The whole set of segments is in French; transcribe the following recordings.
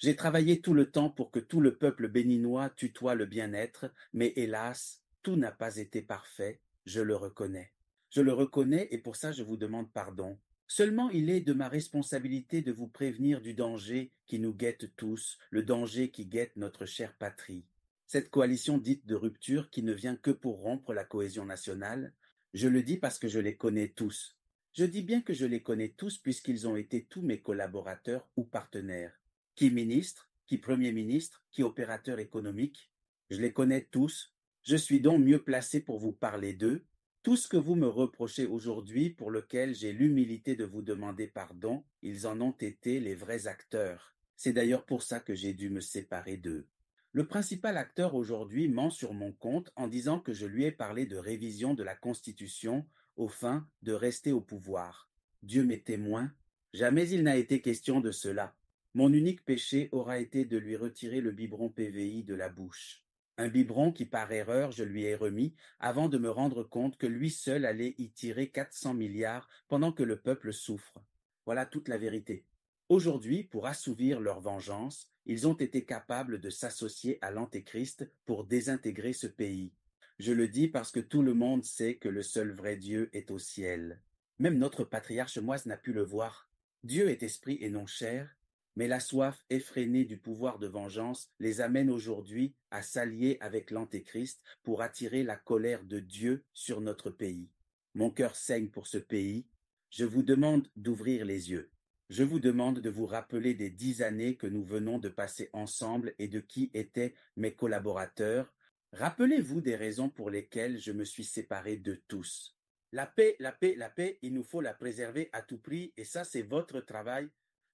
J'ai travaillé tout le temps pour que tout le peuple béninois tutoie le bien-être, mais hélas, tout n'a pas été parfait, je le reconnais. Je le reconnais et pour ça je vous demande pardon. Seulement il est de ma responsabilité de vous prévenir du danger qui nous guette tous, le danger qui guette notre chère patrie. Cette coalition dite de rupture qui ne vient que pour rompre la cohésion nationale, je le dis parce que je les connais tous. Je dis bien que je les connais tous puisqu'ils ont été tous mes collaborateurs ou partenaires qui ministre, qui Premier ministre, qui opérateur économique. Je les connais tous. Je suis donc mieux placé pour vous parler d'eux. Tout ce que vous me reprochez aujourd'hui, pour lequel j'ai l'humilité de vous demander pardon, ils en ont été les vrais acteurs. C'est d'ailleurs pour ça que j'ai dû me séparer d'eux. Le principal acteur aujourd'hui ment sur mon compte en disant que je lui ai parlé de révision de la Constitution au fin de rester au pouvoir. Dieu m'est témoin, jamais il n'a été question de cela. Mon unique péché aura été de lui retirer le biberon PVI de la bouche. Un biberon qui par erreur je lui ai remis avant de me rendre compte que lui seul allait y tirer 400 milliards pendant que le peuple souffre. Voilà toute la vérité. Aujourd'hui, pour assouvir leur vengeance, ils ont été capables de s'associer à l'Antéchrist pour désintégrer ce pays. Je le dis parce que tout le monde sait que le seul vrai Dieu est au ciel. Même notre patriarche Moise n'a pu le voir. Dieu est esprit et non chair, mais la soif effrénée du pouvoir de vengeance les amène aujourd'hui à s'allier avec l'Antéchrist pour attirer la colère de Dieu sur notre pays. Mon cœur saigne pour ce pays. Je vous demande d'ouvrir les yeux. Je vous demande de vous rappeler des dix années que nous venons de passer ensemble et de qui étaient mes collaborateurs. Rappelez-vous des raisons pour lesquelles je me suis séparé de tous. La paix, la paix, la paix, il nous faut la préserver à tout prix et ça c'est votre travail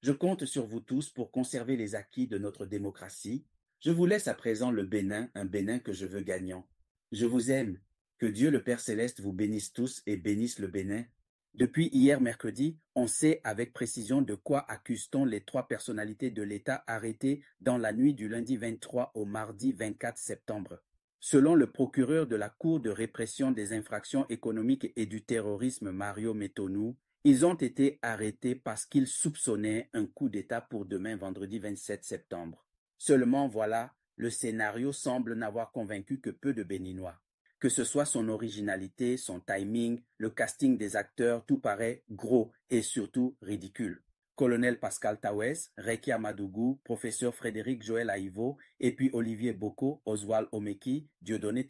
je compte sur vous tous pour conserver les acquis de notre démocratie. Je vous laisse à présent le Bénin, un Bénin que je veux gagnant. Je vous aime. Que Dieu le Père céleste vous bénisse tous et bénisse le Bénin. Depuis hier mercredi, on sait avec précision de quoi accuse-t-on les trois personnalités de l'État arrêtées dans la nuit du lundi 23 au mardi 24 septembre. Selon le procureur de la Cour de répression des infractions économiques et du terrorisme Mario Metonou, ils ont été arrêtés parce qu'ils soupçonnaient un coup d'État pour demain vendredi 27 septembre. Seulement voilà, le scénario semble n'avoir convaincu que peu de Béninois. Que ce soit son originalité, son timing, le casting des acteurs, tout paraît gros et surtout ridicule. Colonel Pascal Tawes, Reiki Amadougou, professeur Frédéric Joël Aïvo et puis Olivier Boko, Oswald Omeki, Dieudonné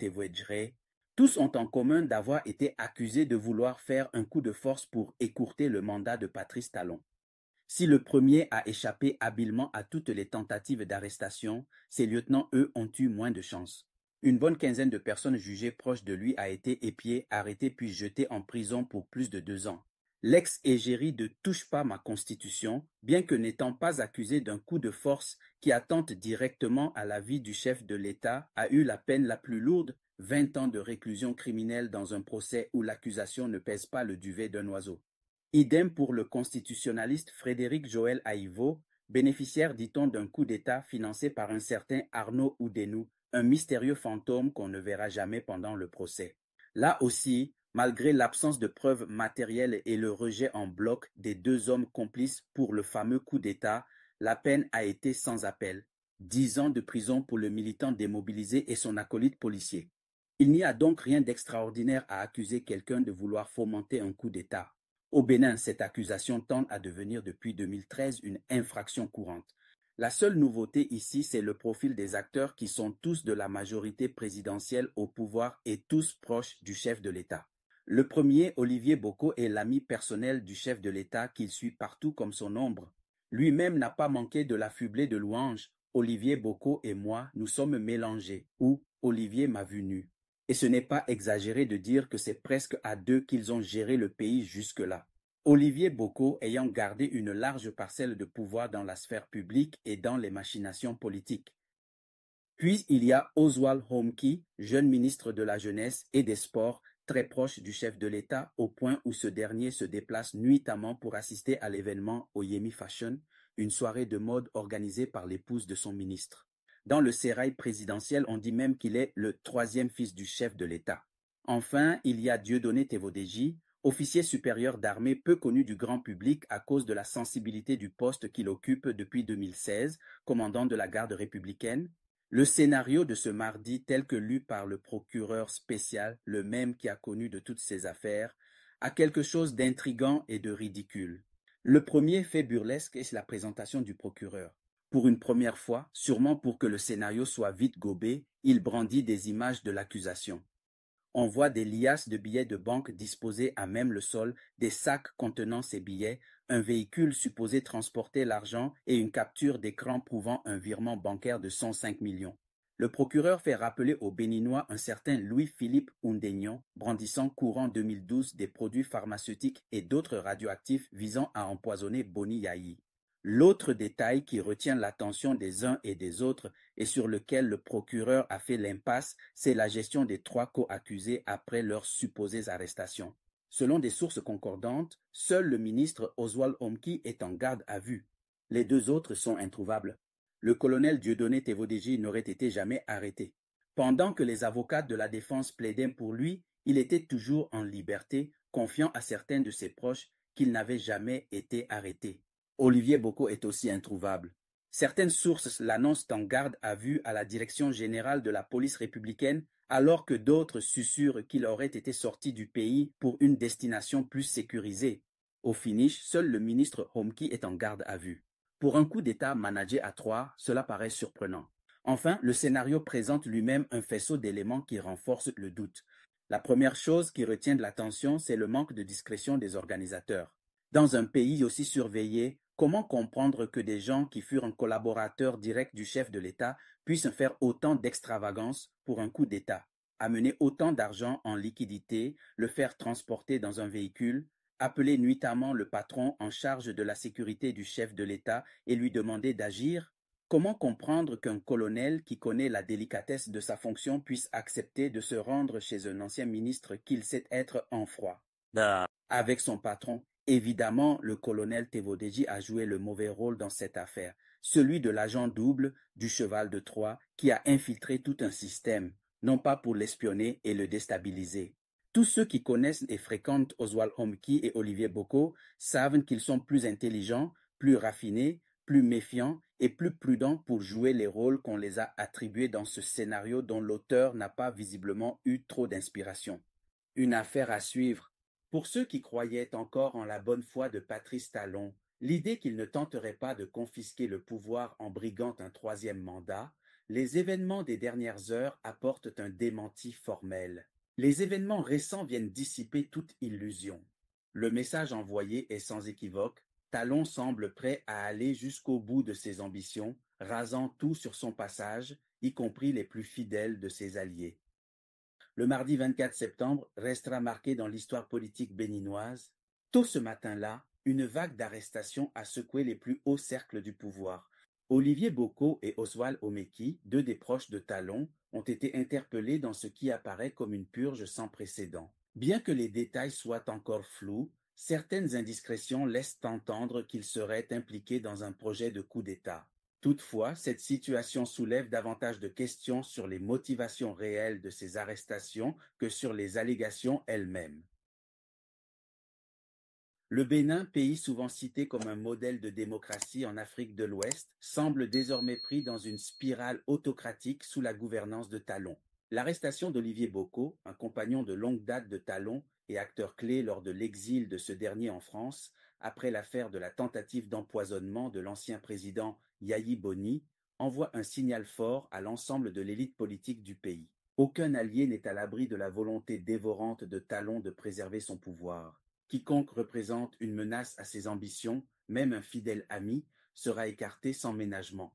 tous ont en commun d'avoir été accusés de vouloir faire un coup de force pour écourter le mandat de Patrice Talon. Si le premier a échappé habilement à toutes les tentatives d'arrestation, ses lieutenants, eux, ont eu moins de chance. Une bonne quinzaine de personnes jugées proches de lui a été épiée, arrêtée puis jetée en prison pour plus de deux ans. L'ex-égérie ne Touche pas ma constitution, bien que n'étant pas accusé d'un coup de force qui attente directement à la vie du chef de l'État, a eu la peine la plus lourde Vingt ans de réclusion criminelle dans un procès où l'accusation ne pèse pas le duvet d'un oiseau. Idem pour le constitutionnaliste Frédéric Joël Aïvo, bénéficiaire, dit-on, d'un coup d'État financé par un certain Arnaud Oudénou, un mystérieux fantôme qu'on ne verra jamais pendant le procès. Là aussi, malgré l'absence de preuves matérielles et le rejet en bloc des deux hommes complices pour le fameux coup d'État, la peine a été sans appel. Dix ans de prison pour le militant démobilisé et son acolyte policier. Il n'y a donc rien d'extraordinaire à accuser quelqu'un de vouloir fomenter un coup d'État. Au Bénin, cette accusation tend à devenir depuis 2013 une infraction courante. La seule nouveauté ici, c'est le profil des acteurs qui sont tous de la majorité présidentielle au pouvoir et tous proches du chef de l'État. Le premier, Olivier Bocco, est l'ami personnel du chef de l'État qu'il suit partout comme son ombre. Lui-même n'a pas manqué de l'affubler de louanges. Olivier Bocco et moi, nous sommes mélangés, ou Olivier m'a vu nu. Et ce n'est pas exagéré de dire que c'est presque à deux qu'ils ont géré le pays jusque-là. Olivier Bocco ayant gardé une large parcelle de pouvoir dans la sphère publique et dans les machinations politiques. Puis il y a Oswald Homki, jeune ministre de la Jeunesse et des Sports, très proche du chef de l'État au point où ce dernier se déplace nuitamment pour assister à l'événement au Oyemi Fashion, une soirée de mode organisée par l'épouse de son ministre. Dans le sérail présidentiel, on dit même qu'il est le troisième fils du chef de l'État. Enfin, il y a Dieudonné Tevodéji, officier supérieur d'armée peu connu du grand public à cause de la sensibilité du poste qu'il occupe depuis 2016, commandant de la garde républicaine. Le scénario de ce mardi, tel que lu par le procureur spécial, le même qui a connu de toutes ces affaires, a quelque chose d'intrigant et de ridicule. Le premier fait burlesque est la présentation du procureur. Pour une première fois, sûrement pour que le scénario soit vite gobé, il brandit des images de l'accusation. On voit des liasses de billets de banque disposées à même le sol, des sacs contenant ces billets, un véhicule supposé transporter l'argent et une capture d'écran prouvant un virement bancaire de 105 millions. Le procureur fait rappeler aux Béninois un certain Louis-Philippe Oundénion, brandissant courant 2012 des produits pharmaceutiques et d'autres radioactifs visant à empoisonner Boni Yayi. L'autre détail qui retient l'attention des uns et des autres et sur lequel le procureur a fait l'impasse, c'est la gestion des trois co-accusés après leurs supposées arrestations. Selon des sources concordantes, seul le ministre Oswald Omki est en garde à vue. Les deux autres sont introuvables. Le colonel Dieudonné Tevodéji n'aurait été jamais arrêté. Pendant que les avocats de la défense plaidaient pour lui, il était toujours en liberté, confiant à certains de ses proches qu'il n'avait jamais été arrêté. Olivier Bocco est aussi introuvable. Certaines sources l'annoncent en garde à vue à la Direction générale de la police républicaine, alors que d'autres susurrent qu'il aurait été sorti du pays pour une destination plus sécurisée. Au finish, seul le ministre Homki est en garde à vue. Pour un coup d'État managé à trois, cela paraît surprenant. Enfin, le scénario présente lui-même un faisceau d'éléments qui renforcent le doute. La première chose qui retient l'attention, c'est le manque de discrétion des organisateurs. Dans un pays aussi surveillé, comment comprendre que des gens qui furent un collaborateur direct du chef de l'État puissent faire autant d'extravagance pour un coup d'État Amener autant d'argent en liquidité, le faire transporter dans un véhicule, appeler nuitamment le patron en charge de la sécurité du chef de l'État et lui demander d'agir Comment comprendre qu'un colonel qui connaît la délicatesse de sa fonction puisse accepter de se rendre chez un ancien ministre qu'il sait être en froid bah. Avec son patron, Évidemment, le colonel Tevodeji a joué le mauvais rôle dans cette affaire, celui de l'agent double du cheval de Troie qui a infiltré tout un système, non pas pour l'espionner et le déstabiliser. Tous ceux qui connaissent et fréquentent Oswald Homki et Olivier Bocco savent qu'ils sont plus intelligents, plus raffinés, plus méfiants et plus prudents pour jouer les rôles qu'on les a attribués dans ce scénario dont l'auteur n'a pas visiblement eu trop d'inspiration. Une affaire à suivre pour ceux qui croyaient encore en la bonne foi de Patrice Talon, l'idée qu'il ne tenterait pas de confisquer le pouvoir en briguant un troisième mandat, les événements des dernières heures apportent un démenti formel. Les événements récents viennent dissiper toute illusion. Le message envoyé est sans équivoque. Talon semble prêt à aller jusqu'au bout de ses ambitions, rasant tout sur son passage, y compris les plus fidèles de ses alliés le mardi 24 septembre restera marqué dans l'histoire politique béninoise. Tôt ce matin-là, une vague d'arrestations a secoué les plus hauts cercles du pouvoir. Olivier Bocco et Oswald Omeki, deux des proches de Talon, ont été interpellés dans ce qui apparaît comme une purge sans précédent. Bien que les détails soient encore flous, certaines indiscrétions laissent entendre qu'ils seraient impliqués dans un projet de coup d'État. Toutefois, cette situation soulève davantage de questions sur les motivations réelles de ces arrestations que sur les allégations elles-mêmes. Le Bénin, pays souvent cité comme un modèle de démocratie en Afrique de l'Ouest, semble désormais pris dans une spirale autocratique sous la gouvernance de Talon. L'arrestation d'Olivier Bocco, un compagnon de longue date de Talon et acteur clé lors de l'exil de ce dernier en France, après l'affaire de la tentative d'empoisonnement de l'ancien président Yayi Boni, envoie un signal fort à l'ensemble de l'élite politique du pays. Aucun allié n'est à l'abri de la volonté dévorante de Talon de préserver son pouvoir. Quiconque représente une menace à ses ambitions, même un fidèle ami, sera écarté sans ménagement.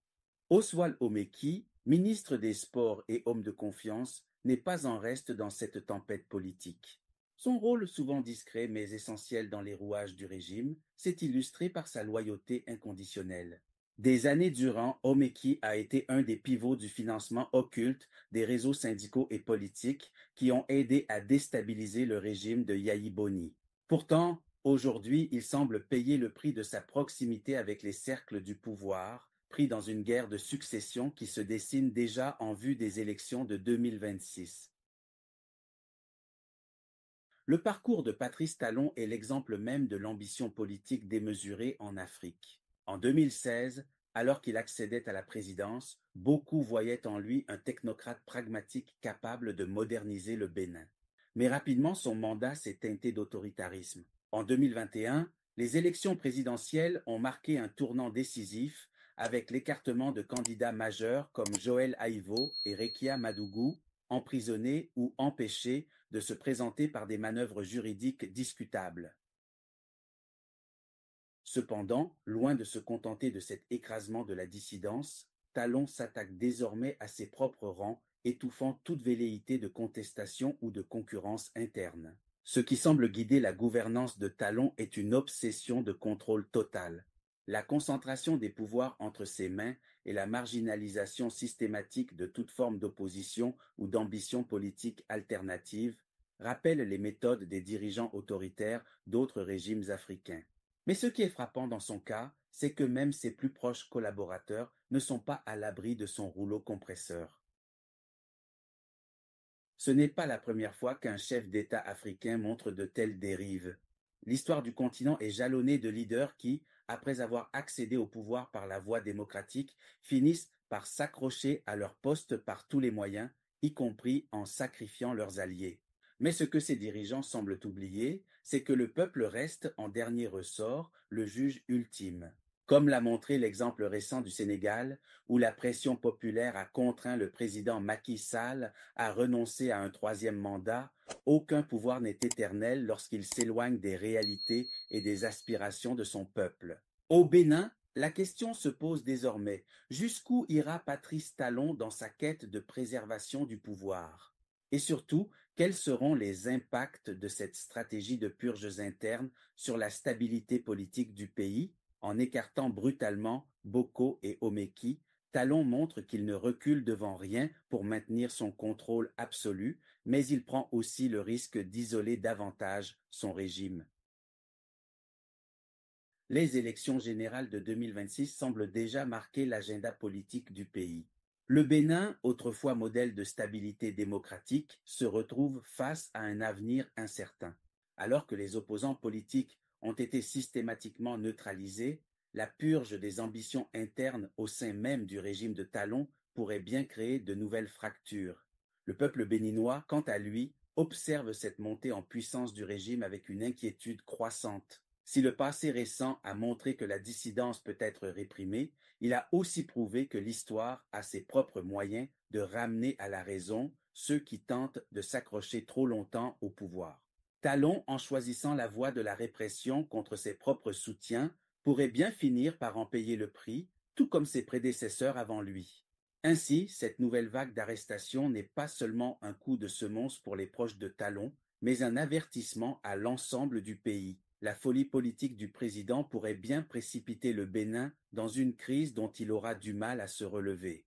Oswald Omeki, ministre des Sports et homme de confiance, n'est pas en reste dans cette tempête politique. Son rôle souvent discret mais essentiel dans les rouages du régime s'est illustré par sa loyauté inconditionnelle. Des années durant, Omeki a été un des pivots du financement occulte des réseaux syndicaux et politiques qui ont aidé à déstabiliser le régime de Boni. Pourtant, aujourd'hui, il semble payer le prix de sa proximité avec les cercles du pouvoir, pris dans une guerre de succession qui se dessine déjà en vue des élections de 2026. Le parcours de Patrice Talon est l'exemple même de l'ambition politique démesurée en Afrique. En 2016, alors qu'il accédait à la présidence, beaucoup voyaient en lui un technocrate pragmatique capable de moderniser le Bénin. Mais rapidement, son mandat s'est teinté d'autoritarisme. En 2021, les élections présidentielles ont marqué un tournant décisif avec l'écartement de candidats majeurs comme Joël Aïvo et Rekia Madougou, emprisonnés ou empêchés de se présenter par des manœuvres juridiques discutables. Cependant, loin de se contenter de cet écrasement de la dissidence, Talon s'attaque désormais à ses propres rangs, étouffant toute velléité de contestation ou de concurrence interne. Ce qui semble guider la gouvernance de Talon est une obsession de contrôle total. La concentration des pouvoirs entre ses mains et la marginalisation systématique de toute forme d'opposition ou d'ambition politique alternative rappellent les méthodes des dirigeants autoritaires d'autres régimes africains. Mais ce qui est frappant dans son cas, c'est que même ses plus proches collaborateurs ne sont pas à l'abri de son rouleau compresseur. Ce n'est pas la première fois qu'un chef d'État africain montre de telles dérives. L'histoire du continent est jalonnée de leaders qui, après avoir accédé au pouvoir par la voie démocratique, finissent par s'accrocher à leur poste par tous les moyens, y compris en sacrifiant leurs alliés. Mais ce que ces dirigeants semblent oublier, c'est que le peuple reste, en dernier ressort, le juge ultime, comme l'a montré l'exemple récent du Sénégal, où la pression populaire a contraint le président Macky Sall à renoncer à un troisième mandat. Aucun pouvoir n'est éternel lorsqu'il s'éloigne des réalités et des aspirations de son peuple. Au Bénin, la question se pose désormais jusqu'où ira Patrice Talon dans sa quête de préservation du pouvoir et surtout quels seront les impacts de cette stratégie de purges internes sur la stabilité politique du pays en écartant brutalement Boko et Omeki. Talon montre qu'il ne recule devant rien pour maintenir son contrôle absolu, mais il prend aussi le risque d'isoler davantage son régime. Les élections générales de 2026 semblent déjà marquer l'agenda politique du pays. Le Bénin, autrefois modèle de stabilité démocratique, se retrouve face à un avenir incertain. Alors que les opposants politiques ont été systématiquement neutralisés, la purge des ambitions internes au sein même du régime de Talon pourrait bien créer de nouvelles fractures. Le peuple béninois, quant à lui, observe cette montée en puissance du régime avec une inquiétude croissante. Si le passé récent a montré que la dissidence peut être réprimée, il a aussi prouvé que l'histoire a ses propres moyens de ramener à la raison ceux qui tentent de s'accrocher trop longtemps au pouvoir. Talon, en choisissant la voie de la répression contre ses propres soutiens, pourrait bien finir par en payer le prix, tout comme ses prédécesseurs avant lui. Ainsi, cette nouvelle vague d'arrestations n'est pas seulement un coup de semonce pour les proches de Talon, mais un avertissement à l'ensemble du pays la folie politique du président pourrait bien précipiter le Bénin dans une crise dont il aura du mal à se relever.